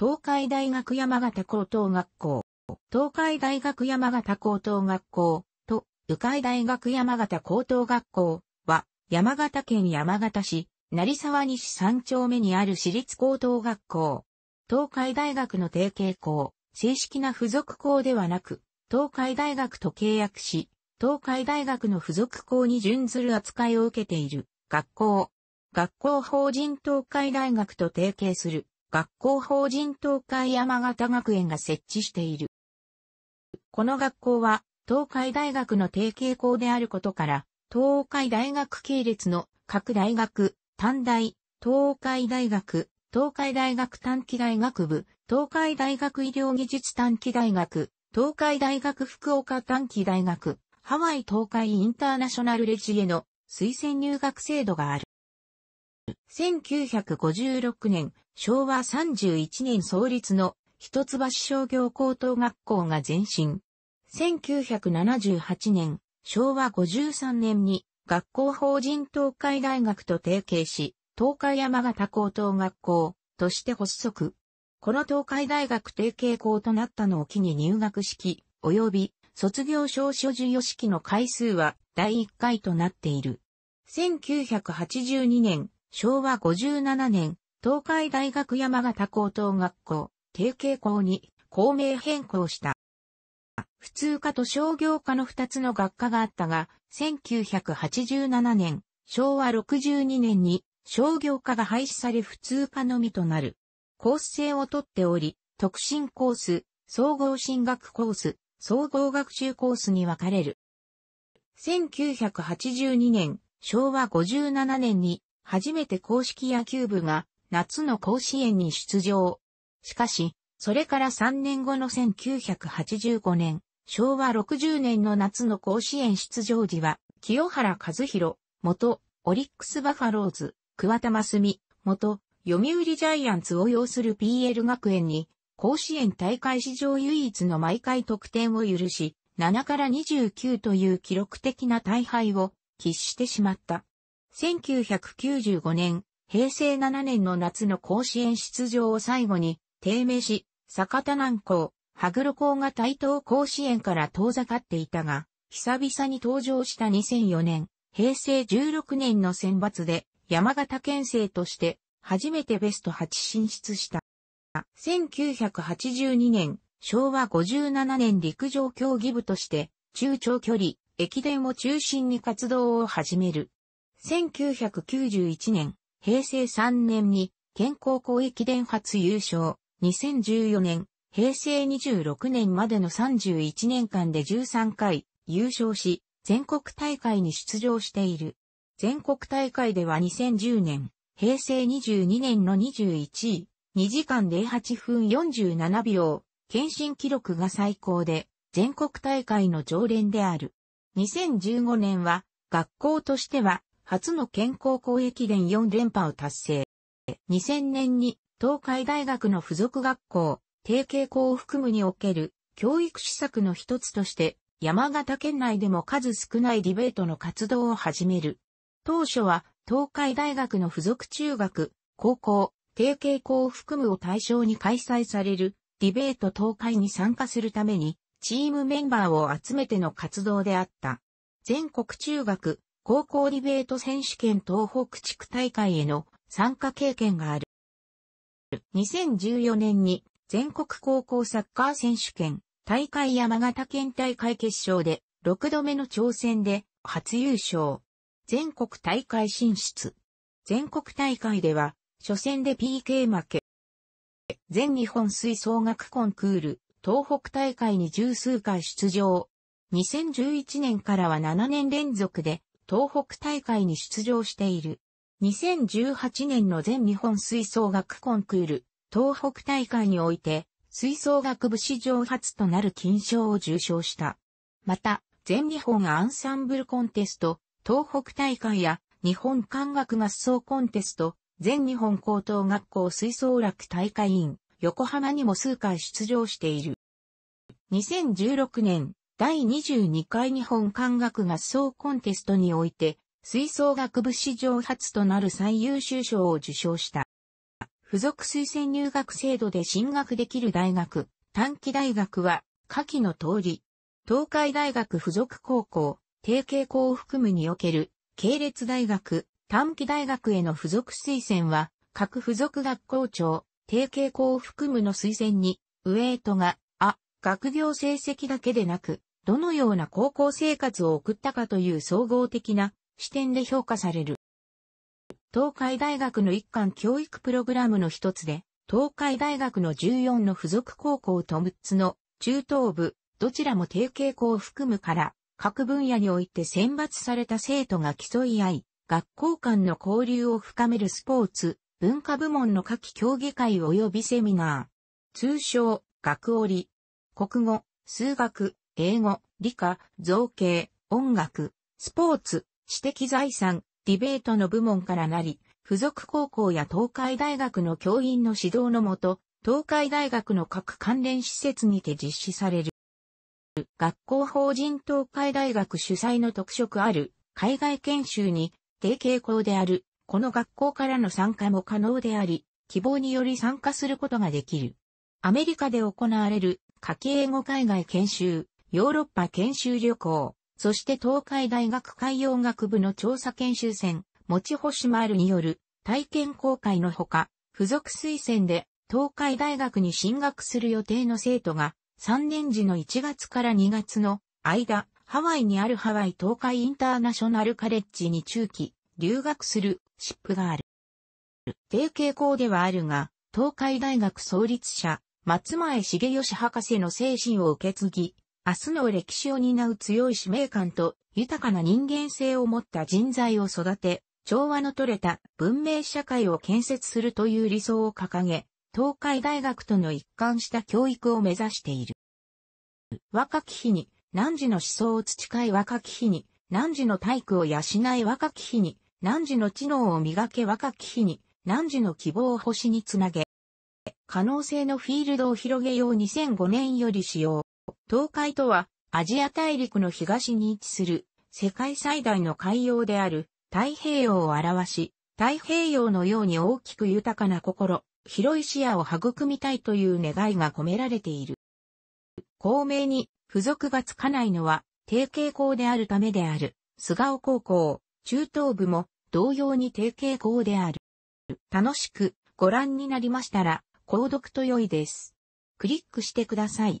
東海大学山形高等学校、東海大学山形高等学校と、鵜飼大学山形高等学校は、山形県山形市、成沢西三丁目にある私立高等学校。東海大学の提携校、正式な付属校ではなく、東海大学と契約し、東海大学の付属校に準ずる扱いを受けている学校。学校法人東海大学と提携する学校法人東海山形学園が設置している。この学校は東海大学の提携校であることから、東海大学系列の各大学、短大、東海大学、東海大学短期大学部、東海大学医療技術短期大学、東海大学福岡短期大学、ハワイ東海インターナショナルレジへの推薦入学制度がある。1956年、昭和31年創立の一橋商業高等学校が前身。1978年、昭和53年に学校法人東海大学と提携し、東海山形高等学校として発足。この東海大学提携校となったのを機に入学式、及び卒業証書授与式の回数は第1回となっている。1982年、昭和57年、東海大学山形高等学校、提携校に校名変更した。普通科と商業科の二つの学科があったが、1987年、昭和62年に商業科が廃止され普通科のみとなる。コース制をとっており、特進コース、総合進学コース、総合学習コースに分かれる。1982年、昭和57年に初めて公式野球部が夏の甲子園に出場。しかし、それから3年後の1985年、昭和60年の夏の甲子園出場時は、清原和弘、元、オリックスバファローズ、桑田真澄、元、読売ジャイアンツを擁する PL 学園に、甲子園大会史上唯一の毎回得点を許し、7から29という記録的な大敗を喫してしまった。1995年、平成7年の夏の甲子園出場を最後に、低迷し、坂田南高、羽黒高が台東甲子園から遠ざかっていたが、久々に登場した2004年、平成16年の選抜で山形県政として初めてベスト8進出した。1982年、昭和57年陸上競技部として中長距離、駅伝を中心に活動を始める。1991年、平成3年に、健康公益伝発優勝、2014年、平成26年までの31年間で13回優勝し、全国大会に出場している。全国大会では2010年、平成22年の21位、2時間08分47秒、検診記録が最高で、全国大会の常連である。2015年は、学校としては、初の健康公益連4連覇を達成。2000年に東海大学の付属学校、提携校を含むにおける教育施策の一つとして山形県内でも数少ないディベートの活動を始める。当初は東海大学の付属中学、高校、提携校を含むを対象に開催されるディベート東海に参加するためにチームメンバーを集めての活動であった。全国中学、高校ディベート選手権東北地区大会への参加経験がある。2014年に全国高校サッカー選手権大会山形県大会決勝で6度目の挑戦で初優勝。全国大会進出。全国大会では初戦で PK 負け。全日本吹奏楽コンクール東北大会に十数回出場。2011年からは7年連続で東北大会に出場している。2018年の全日本吹奏楽コンクール、東北大会において、吹奏楽部史上初となる金賞を受賞した。また、全日本アンサンブルコンテスト、東北大会や日本管楽合奏コンテスト、全日本高等学校吹奏楽大会員、横浜にも数回出場している。2016年、第22回日本管楽合奏コンテストにおいて、吹奏楽部史上初となる最優秀賞を受賞した。付属推薦入学制度で進学できる大学、短期大学は、下記の通り、東海大学付属高校、提携校を含むにおける、系列大学、短期大学への付属推薦は、各付属学校長、提携校を含むの推薦に、ウェイトが、あ、学業成績だけでなく、どのような高校生活を送ったかという総合的な視点で評価される。東海大学の一貫教育プログラムの一つで、東海大学の14の付属高校と6つの中等部、どちらも提携校を含むから、各分野において選抜された生徒が競い合い、学校間の交流を深めるスポーツ、文化部門の夏季競技会及びセミナー。通称、学折。国語、数学、英語、理科、造形、音楽、スポーツ、知的財産、ディベートの部門からなり、付属高校や東海大学の教員の指導のもと、東海大学の各関連施設にて実施される。学校法人東海大学主催の特色ある海外研修に、提携校である、この学校からの参加も可能であり、希望により参加することができる。アメリカで行われる家計英語海外研修、ヨーロッパ研修旅行、そして東海大学海洋学部の調査研修船、持ち星丸による体験公開のほか、付属推薦で東海大学に進学する予定の生徒が3年時の1月から2月の間、ハワイにあるハワイ東海インターナショナルカレッジに中期留学するシップがある。定傾校ではあるが、東海大学創立者、松前茂義博士の精神を受け継ぎ、明日の歴史を担う強い使命感と豊かな人間性を持った人材を育て、調和の取れた文明社会を建設するという理想を掲げ、東海大学との一貫した教育を目指している。若き日に、何時の思想を培い若き日に、何時の体育を養い若き日に、何時の知能を磨け若き日に、何時の希望を星につなげ、可能性のフィールドを広げよう2005年より使用。東海とは、アジア大陸の東に位置する、世界最大の海洋である、太平洋を表し、太平洋のように大きく豊かな心、広い視野を育みたいという願いが込められている。公明に付属がつかないのは、定型校であるためである、菅尾高校、中等部も同様に定型校である。楽しくご覧になりましたら、購読と良いです。クリックしてください。